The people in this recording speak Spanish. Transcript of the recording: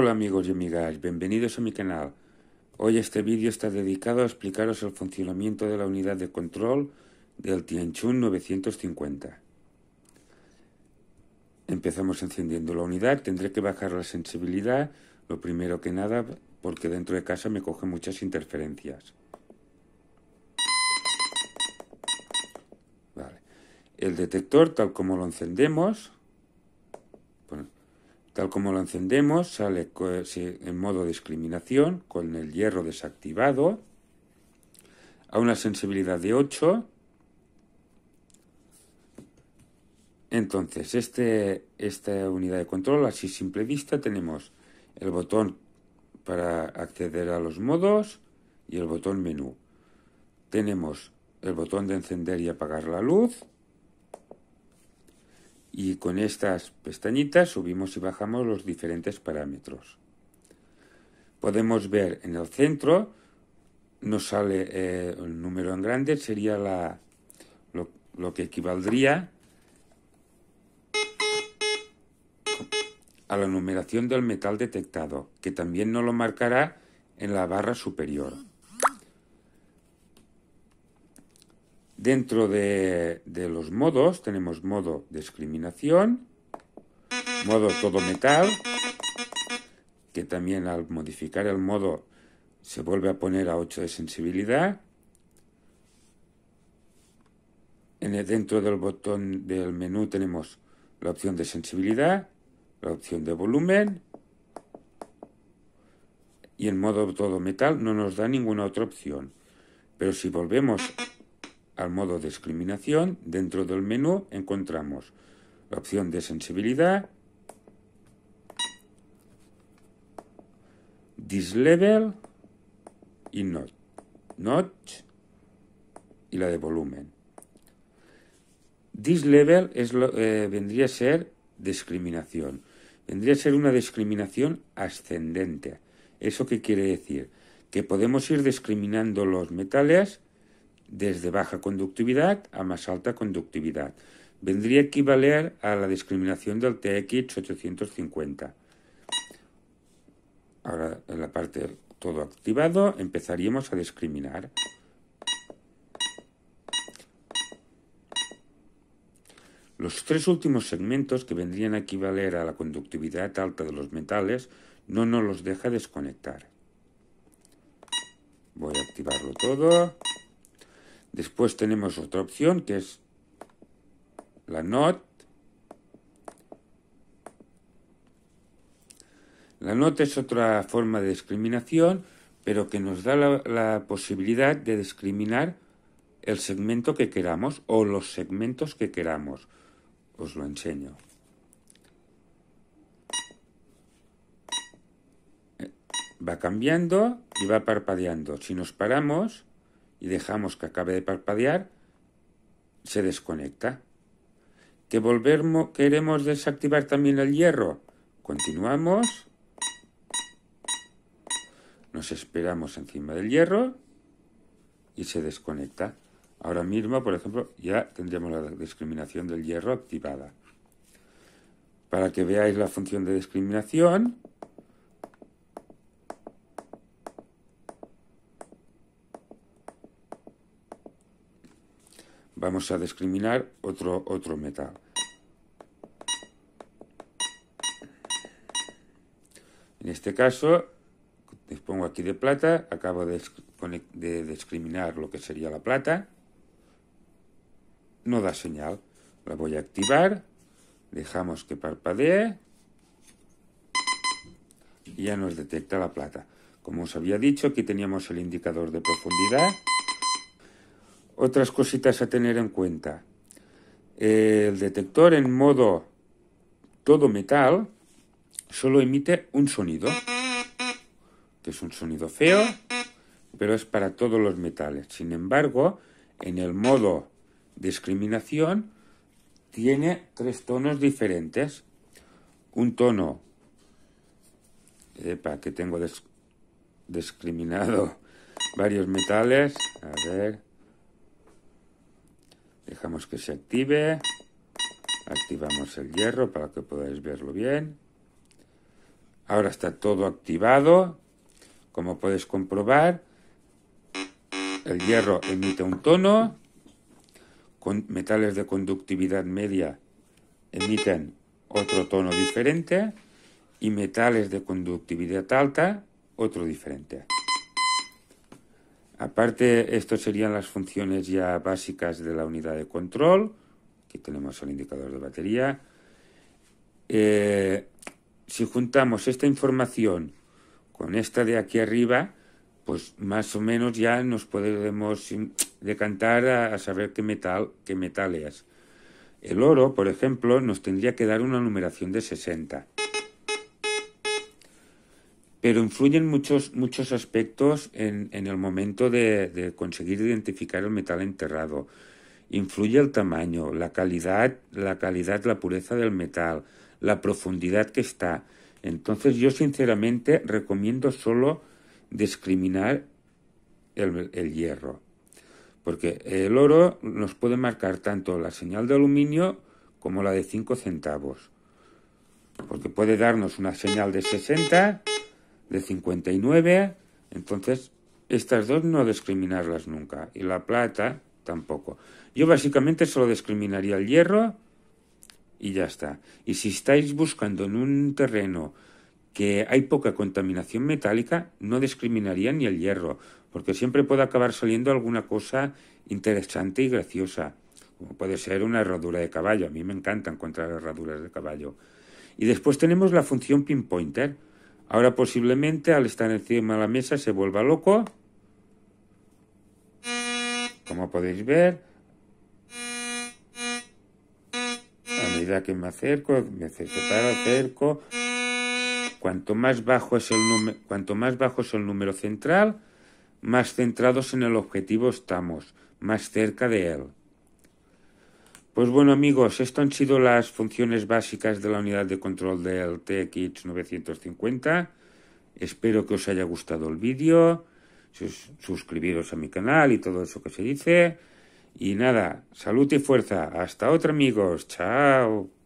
Hola amigos y amigas, bienvenidos a mi canal. Hoy este vídeo está dedicado a explicaros el funcionamiento de la unidad de control del Tianchun 950. Empezamos encendiendo la unidad, tendré que bajar la sensibilidad, lo primero que nada, porque dentro de casa me coge muchas interferencias. El detector, tal como lo encendemos, como lo encendemos, sale en modo discriminación con el hierro desactivado a una sensibilidad de 8. Entonces, este, esta unidad de control, así simple vista, tenemos el botón para acceder a los modos y el botón menú. Tenemos el botón de encender y apagar la luz, y con estas pestañitas subimos y bajamos los diferentes parámetros. Podemos ver en el centro, nos sale el eh, número en grande, sería lo, lo que equivaldría a la numeración del metal detectado, que también nos lo marcará en la barra superior. Dentro de, los modos tenemos modo discriminación, modo todo metal, que también al modificar el modo se vuelve a poner a 8 de sensibilidad. En dentro del botón del menú tenemos la opción de sensibilidad, la opción de volumen y en modo todo metal no nos da ninguna otra opción. Pero si volvemos al modo discriminación, dentro del menú encontramos la opción de sensibilidad, this level y not, notch y la de volumen. This level es eh, vendría a ser discriminación. Vendría a ser una discriminación ascendente. ¿Eso qué quiere decir? Que podemos ir discriminando los metales desde baja conductividad a más alta conductividad. Vendría a equivaler a la discriminación del TX850. Ahora en la parte todo activado empezaríamos a discriminar. Los tres últimos segmentos que vendrían a equivaler a la conductividad alta de los metales no nos los deja desconectar. Voy a activarlo todo. Después tenemos otra opción que es la NOT. La NOT es otra forma de discriminación, pero que nos da la, la posibilidad de discriminar el segmento que queramos o los segmentos que queramos. Os lo enseño. Eh, va cambiando y va parpadeando. Si nos paramos, y dejamos que acabe de parpadear, se desconecta. Que queremos desactivar también el hierro. Continuamos. Nos esperamos encima del hierro y se desconecta. Ahora mismo, por ejemplo, ya tendremos la discriminación del hierro activada. Para que veáis la función de discriminación, vamos a discriminar otro, otro metal. En este caso, pongo aquí de plata, acabo de, de discriminar lo que sería la plata. No da señal. La voy a activar, dejamos que parpadee y ya nos detecta la plata. Como os había dicho, aquí teníamos el indicador de profundidad otras cositas a tener en cuenta. El detector en modo todo metal solo emite un sonido, que es un sonido feo, pero es para todos los metales. Sin embargo, en el modo discriminación tiene tres tonos diferentes. Un tono para que tengo discriminado varios metales. A ver. Dejamos que se active. Activamos el hierro para que podáis verlo bien. Ahora está todo activado. Como podéis comprobar, el hierro emite un tono. Con metales de conductividad media emiten otro tono diferente y metales de conductividad alta otro diferente. Aparte, estas serían las funciones ya básicas de la unidad de control. Aquí tenemos el indicador de batería. Eh, si juntamos esta información con esta de aquí arriba, pues más o menos ya nos podemos decantar a, saber qué metal, qué metal es. El oro, por ejemplo, nos tendría que dar una numeración de 60 pero influyen muchos, muchos aspectos en, el momento de, conseguir identificar el metal enterrado. Influye el tamaño, la calidad, la calidad, la pureza del metal, la profundidad que está. Entonces yo sinceramente recomiendo solo discriminar el, el hierro, porque el oro nos puede marcar tanto la señal de aluminio como la de 5 centavos, porque puede darnos una señal de 60 de 59, entonces estas dos no discriminarlas nunca y la plata tampoco. Yo básicamente solo discriminaría el hierro y ya está. Y si estáis buscando en un terreno que hay poca contaminación metálica, no discriminaría ni el hierro, porque siempre puede acabar saliendo alguna cosa interesante y graciosa, como puede ser una herradura de caballo. A mí me encanta encontrar herraduras de caballo. Y después tenemos la función pinpointer Ahora posiblemente al estar encima de la mesa se vuelva loco. Como podéis ver, a medida que me acerco, me acerco. Cuanto más bajo es cuanto más bajo es el número central, más centrados en el objetivo estamos, más cerca de él. Pues bueno amigos, esto han sido las funciones básicas de la unidad de control del TX950. Espero que os haya gustado el vídeo, suscribiros a mi canal y todo eso que se dice. Y nada, salud y fuerza. Hasta otra amigos. Chao.